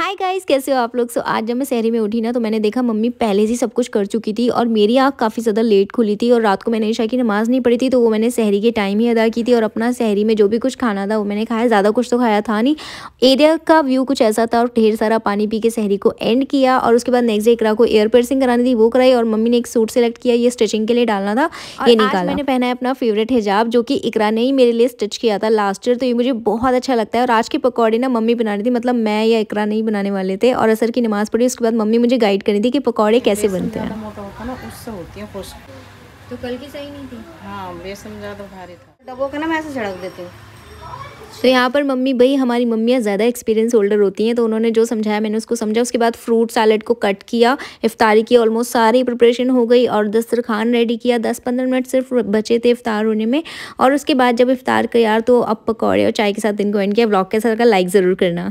hi guys कैसे हो आप लोग सो आज जब मैं शहरी में उठी ना तो मैंने देखा मम्मी पहले से सब कुछ कर चुकी थी और मेरी आँख काफ़ी ज़्यादा लेट खुली थी और रात को मैंने ईशा की नमाज़ नहीं पढ़ी थी तो वो मैंने शहरी के टाइम ही अदा की थी और अपना शहरी में जो भी कुछ खाना था वो मैंने खाया ज़्यादा कुछ तो खाया था नहीं एरिया का व्यू कुछ ऐसा था और ढेर सारा पानी पी के शहरी को एंड किया और उसके बाद नेक्स्ट डे इकरा को एयर piercing करानी थी वो कराई और मम्मी ने एक सूट सेलेक्ट किया ये स्टिचिंग के लिए डालना था ये निकाला मैंने पहना है अपना फेवरेट हिजाब जो कि इकरा ने ही मेरे लिए स्टिच किया था लास्ट ईयर तो ये मुझे बहुत अच्छा लगता है और आज के पकौड़े ना मम्मी बना रही थी मतलब मैं या इकरा नहीं बनाने वाले थे और असर की नमाज़ पढ़ी उसके बाद मम्मी मुझे गाइड करी थी कि पकौड़े कैसे बनते हैं तो कल की सही नहीं थी हाँ बेसन ज़्यादा भारी था डबो का ना मैं ऐसे झड़क देती तो यहाँ पर मम्मी भाई हमारी मम्मियाँ ज़्यादा एक्सपीरियंस होल्डर होती हैं तो उन्होंने जो समझाया मैंने उसको समझा उसके बाद फ्रूट सैलड को कट किया इफ्तारी की ऑलमोस्ट सारी प्रिपरेशन हो गई और दस्तरखान रेडी किया दस पंद्रह मिनट सिर्फ बचे थे इफ्तार होने में और उसके बाद जब इफ्तार किया यार तो अब पकौड़े और चाय के साथ इनको एंड किया ब्लॉग कैसा लगा लाइक ज़रूर करना